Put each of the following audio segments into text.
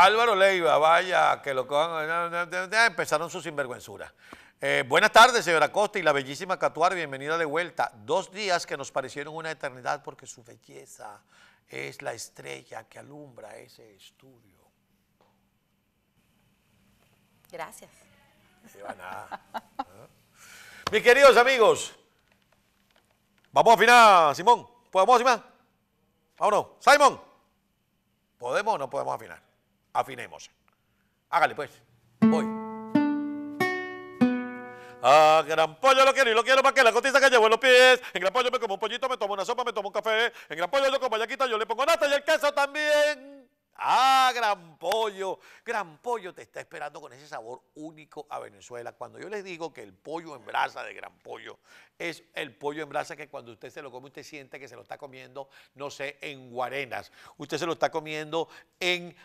Álvaro Leiva, vaya, que lo cojan. Empezaron sus sinvergüenzuras. Eh, buenas tardes, señora Costa y la bellísima Catuar, bienvenida de vuelta. Dos días que nos parecieron una eternidad porque su belleza es la estrella que alumbra ese estudio. Gracias. Mis queridos amigos, vamos a afinar, Simón. ¿Podemos afinar? ¿Vámonos? Simón, ¿podemos o no podemos afinar? afinemos. Hágale pues, voy. Ah, gran pollo lo quiero y lo quiero para que la cotiza que llevo en los pies. En gran pollo me como un pollito, me tomo una sopa, me tomo un café. En gran pollo yo como yaquita, yo le pongo nata y el queso también. Ah, gran pollo. Gran pollo te está esperando con ese sabor único a Venezuela. Cuando yo les digo que el pollo en brasa de gran pollo es el pollo en brasa que cuando usted se lo come, usted siente que se lo está comiendo, no sé, en guarenas. Usted se lo está comiendo en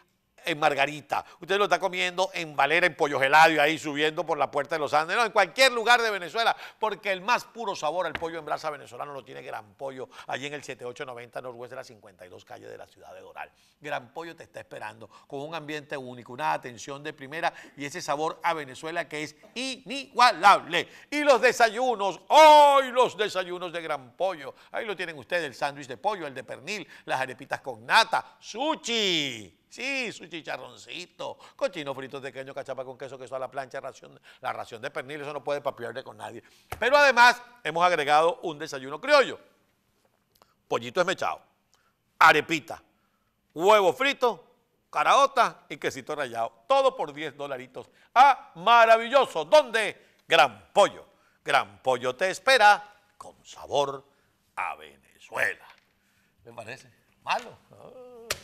en Margarita, usted lo está comiendo en Valera, en Pollo Geladio, ahí subiendo por la puerta de los Andes, no, en cualquier lugar de Venezuela, porque el más puro sabor al pollo en brasa venezolano lo tiene Gran Pollo, allí en el 7890 Norwest de la 52 calle de la ciudad de Doral. Gran Pollo te está esperando con un ambiente único, una atención de primera y ese sabor a Venezuela que es inigualable. Y los desayunos, ¡Ay! los desayunos de Gran Pollo, ahí lo tienen ustedes, el sándwich de pollo, el de pernil, las arepitas con nata, sushi Sí, su chicharroncito, cochino frito pequeño, cachapa con queso, queso a la plancha, ración, la ración de pernil, eso no puede papiarle con nadie. Pero además hemos agregado un desayuno criollo. Pollito esmechado, arepita, huevo frito, caraota y quesito rallado. Todo por 10 dolaritos. ¡Ah, maravilloso! ¿Dónde? Gran Pollo. Gran Pollo te espera con sabor a Venezuela. ¿Me parece? Malo.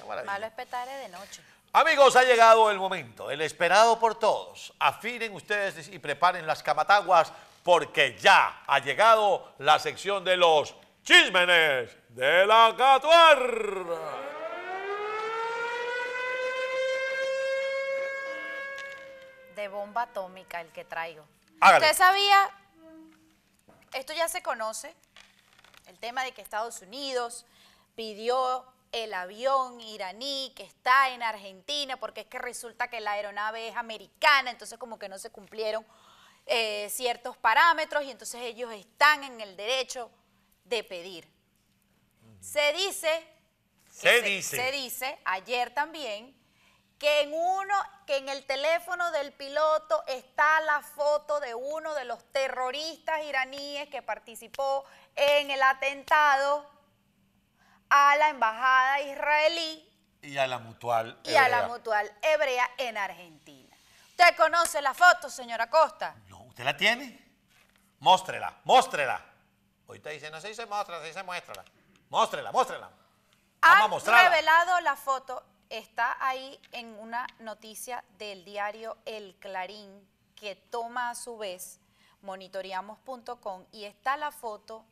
Malo es de noche. Amigos, ha llegado el momento, el esperado por todos. Afinen ustedes y preparen las camataguas porque ya ha llegado la sección de los chismenes de la Catuar. De bomba atómica el que traigo. Usted sabía, esto ya se conoce, el tema de que Estados Unidos pidió el avión iraní que está en Argentina, porque es que resulta que la aeronave es americana, entonces como que no se cumplieron eh, ciertos parámetros y entonces ellos están en el derecho de pedir. Se dice, se, dice. se dice ayer también, que en uno, que en el teléfono del piloto está la foto de uno de los terroristas iraníes que participó en el atentado a la embajada israelí y a la mutual hebrea. y a la mutual hebrea en Argentina. ¿Usted conoce la foto, señora Costa? No, ¿usted la tiene? Móstrela, móstrela. te dice, no se dice muestra, se dice muéstrala. Móstrela, móstrela. Ha revelado la foto, está ahí en una noticia del diario El Clarín que toma a su vez monitoreamos.com y está la foto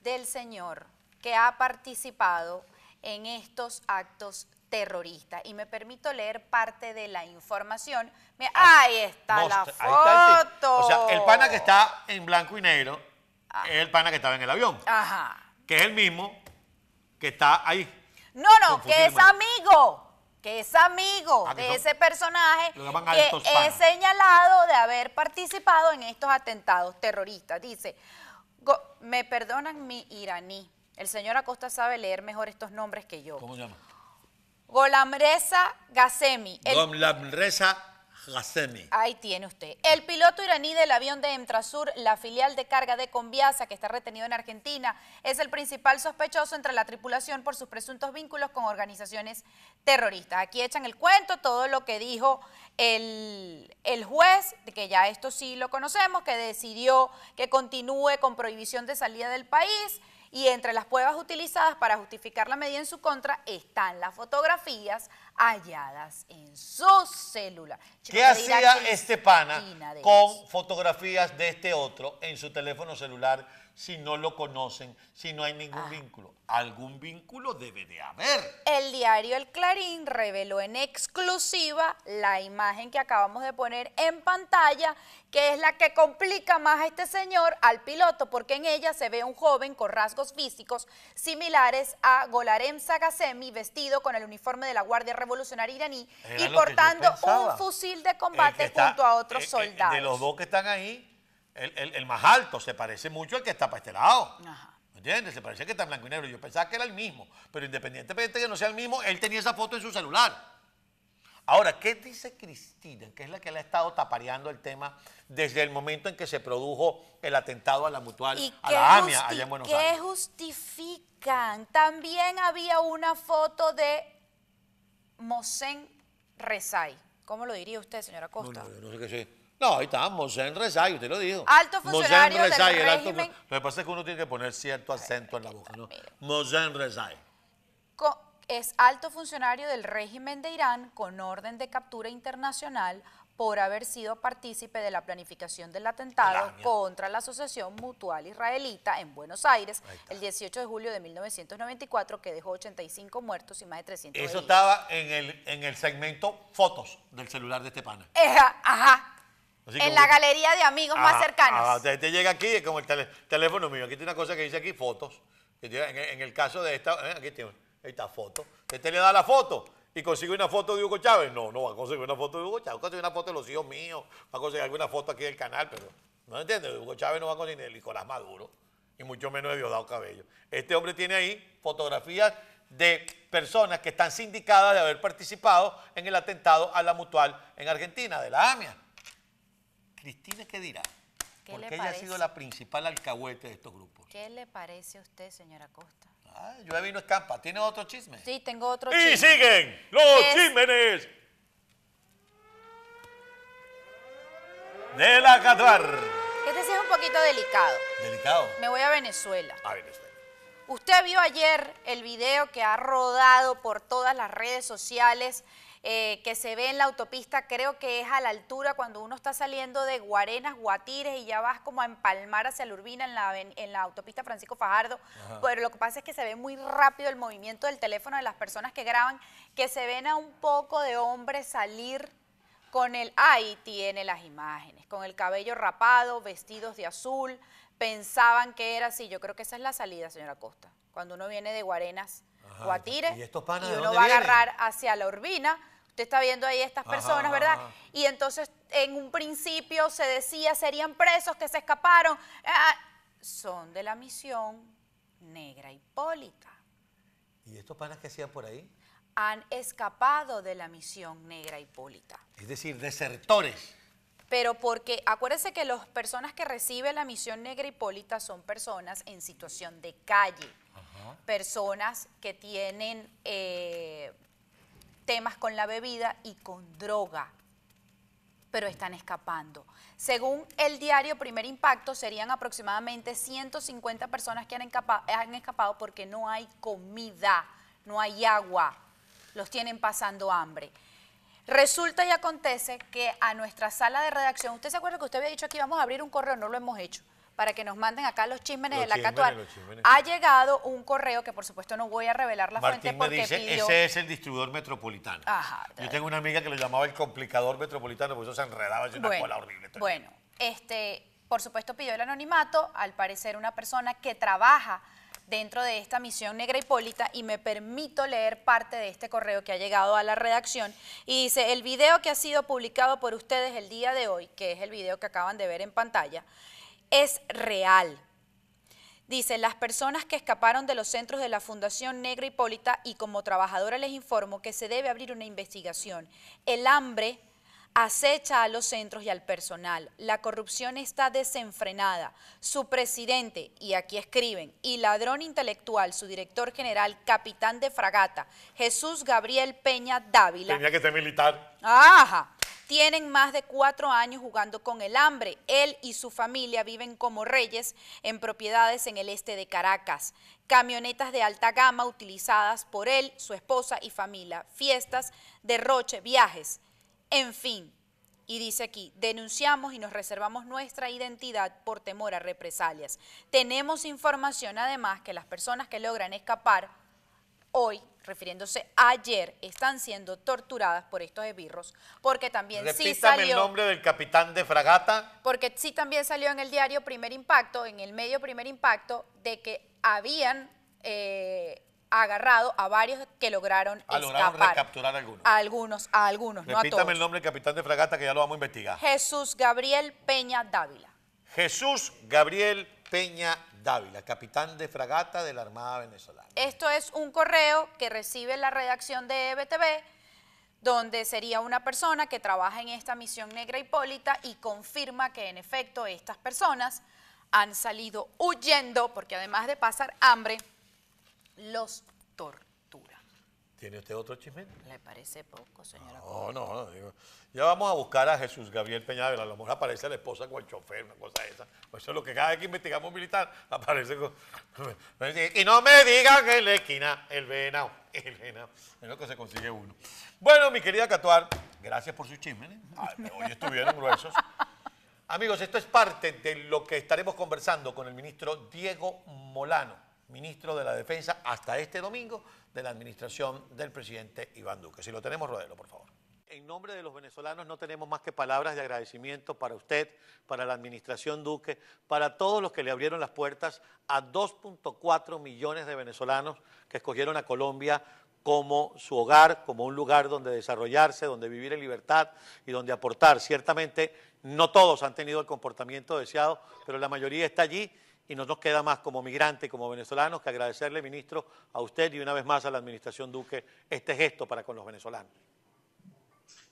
del señor que ha participado en estos actos terroristas. Y me permito leer parte de la información. Ah, ahí está la foto. o sea, el pana que está en blanco y negro ah. es el pana que estaba en el avión. Ajá. Que es el mismo que está ahí. No, no, que es amigo que es amigo ah, de ese personaje que es señalado de haber participado en estos atentados terroristas. Dice, me perdonan mi iraní, el señor Acosta sabe leer mejor estos nombres que yo. ¿Cómo se llama? Golamreza Gassemi. Golamreza Ahí tiene usted. El piloto iraní del avión de Entrasur, la filial de carga de Conviasa, que está retenido en Argentina, es el principal sospechoso entre la tripulación por sus presuntos vínculos con organizaciones terroristas. Aquí echan el cuento todo lo que dijo el, el juez, que ya esto sí lo conocemos, que decidió que continúe con prohibición de salida del país y entre las pruebas utilizadas para justificar la medida en su contra están las fotografías, halladas en su celular. ¿Qué hacía este pana con fotografías de este otro en su teléfono celular si no lo conocen, si no hay ningún ah. vínculo? Algún vínculo debe de haber. El diario El Clarín reveló en exclusiva la imagen que acabamos de poner en pantalla, que es la que complica más a este señor, al piloto, porque en ella se ve un joven con rasgos físicos similares a Golarem Sagasemi, vestido con el uniforme de la Guardia Revolucionaria revolucionario iraní y portando un fusil de combate junto a otros eh, eh, soldado. de los dos que están ahí, el, más alto se parece mucho al que está para este lado. Ajá. ¿Entiendes? Se parece que está en blanco y negro. Yo pensaba que era el mismo, pero independientemente de que no sea el mismo, él tenía esa foto en su celular. Ahora, ¿qué dice Cristina, que es la que le ha estado tapareando el tema desde el momento en que se produjo el atentado a la mutual, a la AMIA, allá en Buenos Aires? ¿Qué justifican? También había una foto de Mosén Rezai. ¿Cómo lo diría usted, señora Costa? No, sé qué sé. No, ahí está, Mosén Rezai, usted lo dijo. Alto funcionario Mosén del el régimen... Lo que pasa es que uno tiene que poner cierto acento en la boca, ¿no? Mosén Rezai. es alto funcionario del régimen de Irán con orden de captura internacional por haber sido partícipe de la planificación del atentado contra la Asociación Mutual Israelita en Buenos Aires el 18 de julio de 1994 que dejó 85 muertos y más de 300 Eso estaba en el, en el segmento fotos del celular de este pana. ajá. en la galería de amigos más cercanos. Usted llega aquí, con el teléfono mío. Aquí tiene una cosa que dice aquí, fotos. En, el caso de esta, eh, aquí tiene, esta foto. Usted le da la foto y consigue una foto de Hugo Chávez. No, no va a conseguir una foto de Hugo Chávez, va a conseguir una foto de los hijos míos, va a conseguir alguna foto aquí del canal, pero no entiende, Hugo Chávez no va a conseguir el Nicolás Maduro, y mucho menos de Diosdado Cabello. Este hombre tiene ahí fotografías de personas que están sindicadas de haber participado en el atentado a la mutual en Argentina, de la AMIA. Cristina, ¿qué dirá? Porque ella ha sido la principal alcahuete de estos grupos. ¿Qué le parece a usted, señora Costa? Ah, yo he visto escampa. ¿Tiene otro chisme? Sí, tengo otro chisme. Y siguen los chismenes de la Este sí es un poquito delicado. ¿Delicado? Me voy a Venezuela. A Venezuela. Usted vio ayer el video que ha rodado por todas las redes sociales eh, que se ve en la autopista, creo que es a la altura cuando uno está saliendo de Guarenas, Guatires y ya vas como a empalmar hacia la Urbina en la, en la autopista Francisco Fajardo, pero lo que pasa es que se ve muy rápido el movimiento del teléfono de las personas que graban, que se ven a un poco de hombre salir con el, ahí tiene las imágenes, con el cabello rapado, vestidos de azul, pensaban que era así, yo creo que esa es la salida, señora Costa, cuando uno viene de Guarenas Guatire. Y, estos panas y uno va a agarrar hacia la Urbina. Usted está viendo ahí estas personas, ¿verdad? Y entonces en un principio se decía serían presos que se escaparon. Ah, son de la misión negra hipólita. ¿Y estos panas que hacían por ahí? Han escapado de la misión negra hipólita. Es decir, desertores pero porque acuérdense que las personas que reciben la misión negra hipólita son personas en situación de calle. Ajá personas que tienen eh, temas con la bebida y con droga pero están escapando. Según el diario Primer Impacto, serían aproximadamente 150 personas que han, han escapado porque no hay comida, no hay agua, los tienen pasando hambre. Resulta y acontece que a nuestra sala de redacción, usted se acuerda que usted había dicho aquí vamos a abrir un correo, no lo hemos hecho para que nos manden acá los chismenes de la Ha llegado un correo que por supuesto no voy a revelar la fuente porque me dice, ese es el distribuidor metropolitano. yo tengo una amiga que lo llamaba el complicador metropolitano, por eso se enredaba, en una bueno, cola horrible. Bueno, este, por supuesto pidió el anonimato, al parecer una persona que trabaja dentro de esta misión negra hipólita y me permito leer parte de este correo que ha llegado a la redacción y dice, el video que ha sido publicado por ustedes el día de hoy, que es el video que acaban de ver en pantalla, es real. dicen las personas que escaparon de los centros de la Fundación Negra Hipólita y como trabajadora les informo que se debe abrir una investigación. El hambre acecha a los centros y al personal. La corrupción está desenfrenada. Su presidente, y aquí escriben, y ladrón intelectual, su director general, capitán de fragata, Jesús Gabriel Peña Dávila. Tenía que ser militar. Ajá tienen más de cuatro años jugando con el hambre. Él y su familia viven como reyes en propiedades en el este de Caracas. Camionetas de alta gama utilizadas por él, su esposa y familia. Fiestas, derroche, viajes. En fin, y dice aquí, denunciamos y nos reservamos nuestra identidad por temor a represalias. Tenemos información además que las personas que logran escapar hoy refiriéndose ayer, están siendo torturadas por estos esbirros, porque también sí salió... el nombre del capitán de fragata. Porque sí también salió en el diario Primer Impacto, en el medio Primer Impacto, de que habían... Eh, agarrado a varios que lograron a ah, escapar. recapturar a algunos. A algunos, a algunos, no a todos. el nombre del capitán de fragata que ya lo vamos a investigar. Jesús Gabriel Peña Dávila. Jesús Gabriel Peña Dávila, capitán de fragata de la Armada Venezolana. Esto es un correo que recibe la redacción de EBTV, donde sería una persona que trabaja en esta misión negra hipólita y confirma que en efecto estas personas han salido huyendo, porque además de pasar hambre, los torturan. ¿Tiene usted otro chisme? Le parece poco, señora. No, no, no, digo. Ya vamos a buscar a Jesús Gabriel Peñavera. A lo mejor aparece la esposa con el chofer, una cosa esa. Pues eso es lo que cada vez que investigamos militar aparece con. y no me digan que la esquina el venado. El venado. Es lo que se consigue uno. Bueno, mi querida Catuar, gracias por sus chismes. hoy ¿eh? estuvieron gruesos. Amigos, esto es parte de lo que estaremos conversando con el ministro Diego Molano, ministro de la Defensa, hasta este domingo de la administración del presidente Iván Duque. Si lo tenemos, rodelo, por favor. En nombre de los venezolanos no tenemos más que palabras de agradecimiento para usted, para la administración Duque, para todos los que le abrieron las puertas a 2.4 millones de venezolanos que escogieron a Colombia como su hogar, como un lugar donde desarrollarse, donde vivir en libertad y donde aportar. Ciertamente no todos han tenido el comportamiento deseado, pero la mayoría está allí y no nos queda más como migrantes, como venezolanos, que agradecerle, ministro, a usted y una vez más a la administración Duque este gesto para con los venezolanos.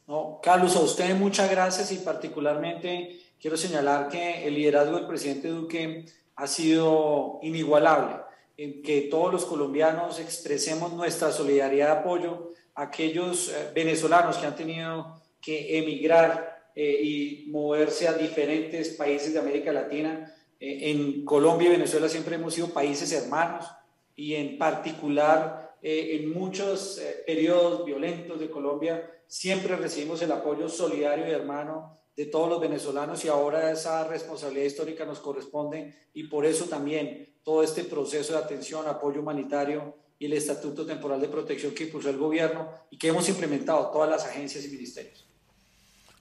No, Carlos, a usted muchas gracias y particularmente quiero señalar que el liderazgo del presidente Duque ha sido inigualable, en que todos los colombianos expresemos nuestra solidaridad de apoyo a aquellos eh, venezolanos que han tenido que emigrar eh, y moverse a diferentes países de América Latina eh, en Colombia y Venezuela siempre hemos sido países hermanos y en particular eh, en muchos eh, periodos violentos de Colombia siempre recibimos el apoyo solidario y hermano de todos los venezolanos y ahora esa responsabilidad histórica nos corresponde y por eso también todo este proceso de atención, apoyo humanitario y el Estatuto Temporal de Protección que impuso el gobierno y que hemos implementado todas las agencias y ministerios.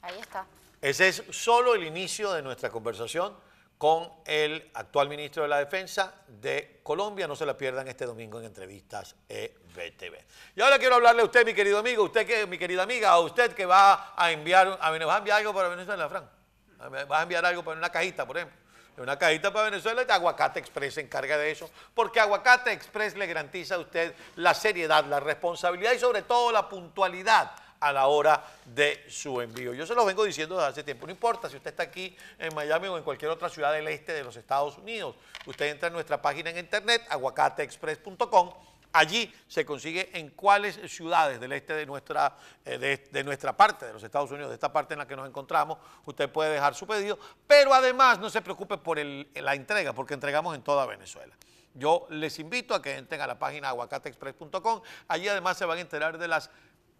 Ahí está. Ese es solo el inicio de nuestra conversación con el actual ministro de la Defensa de Colombia. No se la pierdan este domingo en entrevistas EBTV. Y ahora quiero hablarle a usted, mi querido amigo, usted que, mi querida amiga, a usted que va a enviar, a, ¿va a enviar algo para Venezuela, Fran. Va a enviar algo para una cajita, por ejemplo. Una cajita para Venezuela y Aguacate Express se encarga de eso, porque Aguacate Express le garantiza a usted la seriedad, la responsabilidad y sobre todo la puntualidad a la hora de su envío. Yo se lo vengo diciendo desde hace tiempo, no importa si usted está aquí en Miami o en cualquier otra ciudad del este de los Estados Unidos, usted entra en nuestra página en internet, aguacateexpress.com, Allí se consigue en cuáles ciudades del este de nuestra, eh, de, nuestra parte, de los Estados Unidos, de esta parte en la que nos encontramos, usted puede dejar su pedido, pero además no se preocupe por la entrega, porque entregamos en toda Venezuela. Yo les invito a que entren a la página aguacatexpress.com, allí además se van a enterar de las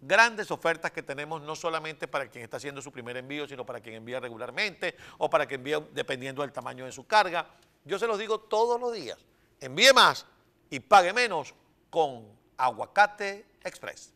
grandes ofertas que tenemos no solamente para quien está haciendo su primer envío, sino para quien envía regularmente o para quien envía dependiendo del tamaño de su carga. Yo se los digo todos los días, envíe más y pague menos con Aguacate Express.